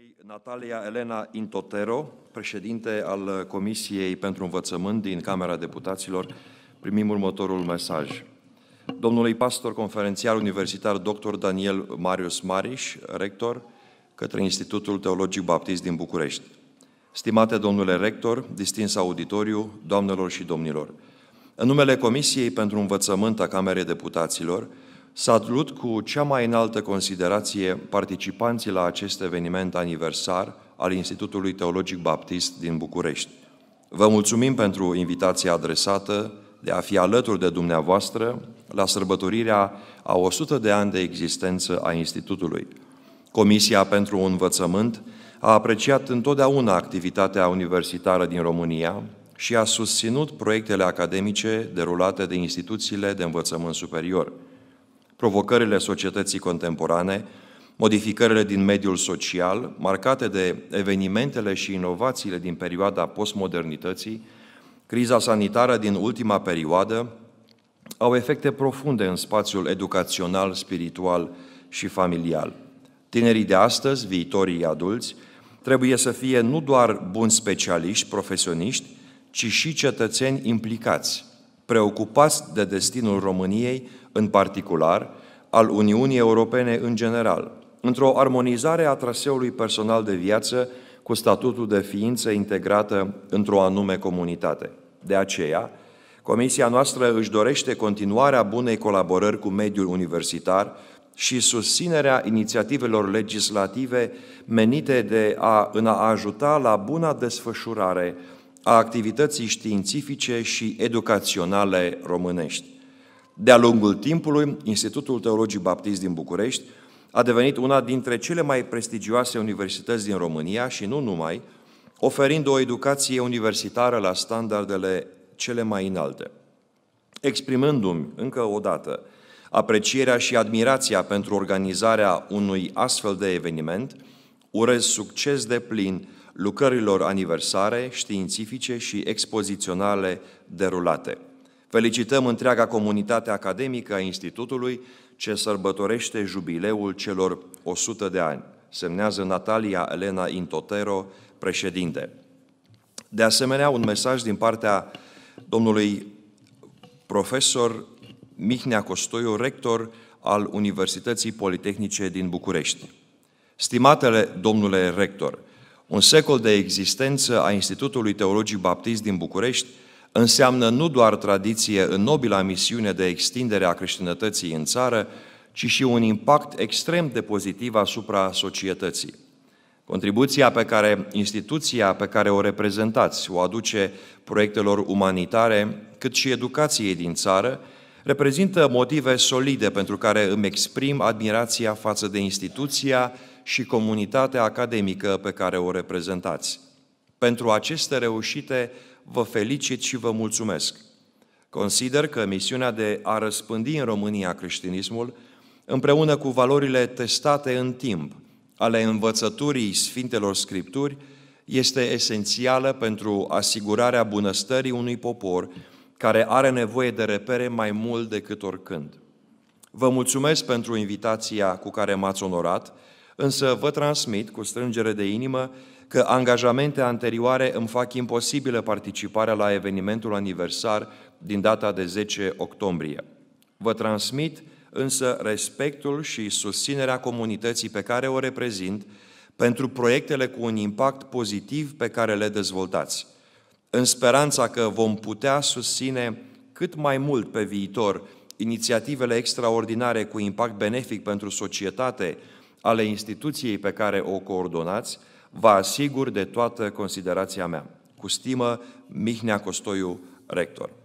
doamnei Natalia Elena Intotero, președinte al Comisiei pentru Învățământ din Camera Deputaților, primim următorul mesaj. Domnului pastor conferențiar universitar dr. Daniel Marius Mariș, rector, către Institutul Teologic Baptist din București. Stimate domnule rector, distins auditoriu, doamnelor și domnilor, în numele Comisiei pentru Învățământ a Camerei Deputaților, salut cu cea mai înaltă considerație participanții la acest eveniment aniversar al Institutului Teologic Baptist din București. Vă mulțumim pentru invitația adresată de a fi alături de dumneavoastră la sărbătorirea a 100 de ani de existență a Institutului. Comisia pentru Învățământ a apreciat întotdeauna activitatea universitară din România și a susținut proiectele academice derulate de instituțiile de învățământ superior – provocările societății contemporane, modificările din mediul social, marcate de evenimentele și inovațiile din perioada postmodernității, criza sanitară din ultima perioadă, au efecte profunde în spațiul educațional, spiritual și familial. Tinerii de astăzi, viitorii adulți, trebuie să fie nu doar buni specialiști, profesioniști, ci și cetățeni implicați – preocupați de destinul României în particular, al Uniunii Europene în general, într-o armonizare a traseului personal de viață cu statutul de ființă integrată într-o anume comunitate. De aceea, Comisia noastră își dorește continuarea bunei colaborări cu mediul universitar și susținerea inițiativelor legislative menite de a, în a ajuta la buna desfășurare a activității științifice și educaționale românești. De-a lungul timpului, Institutul Teologii Baptist din București a devenit una dintre cele mai prestigioase universități din România și nu numai, oferind o educație universitară la standardele cele mai înalte. Exprimându-mi încă o dată aprecierea și admirația pentru organizarea unui astfel de eveniment, urez succes de plin lucrărilor aniversare, științifice și expoziționale derulate. Felicităm întreaga comunitate academică a Institutului ce sărbătorește jubileul celor 100 de ani. Semnează Natalia Elena Intotero, președinte. De asemenea, un mesaj din partea domnului profesor Mihnea Costoiu, rector al Universității Politehnice din București. Stimatele domnule rector, un secol de existență a Institutului Teologic Baptist din București înseamnă nu doar tradiție în nobila misiune de extindere a creștinătății în țară, ci și un impact extrem de pozitiv asupra societății. Contribuția pe care instituția pe care o reprezentați o aduce proiectelor umanitare, cât și educației din țară, reprezintă motive solide pentru care îmi exprim admirația față de instituția și comunitatea academică pe care o reprezentați. Pentru aceste reușite vă felicit și vă mulțumesc. Consider că misiunea de a răspândi în România creștinismul, împreună cu valorile testate în timp ale învățăturii Sfintelor Scripturi, este esențială pentru asigurarea bunăstării unui popor care are nevoie de repere mai mult decât oricând. Vă mulțumesc pentru invitația cu care m-ați onorat însă vă transmit cu strângere de inimă că angajamente anterioare îmi fac imposibilă participarea la evenimentul aniversar din data de 10 octombrie. Vă transmit însă respectul și susținerea comunității pe care o reprezint pentru proiectele cu un impact pozitiv pe care le dezvoltați, în speranța că vom putea susține cât mai mult pe viitor inițiativele extraordinare cu impact benefic pentru societate, ale instituției pe care o coordonați, vă asigur de toată considerația mea. Cu stimă, Mihnea Costoiu, rector.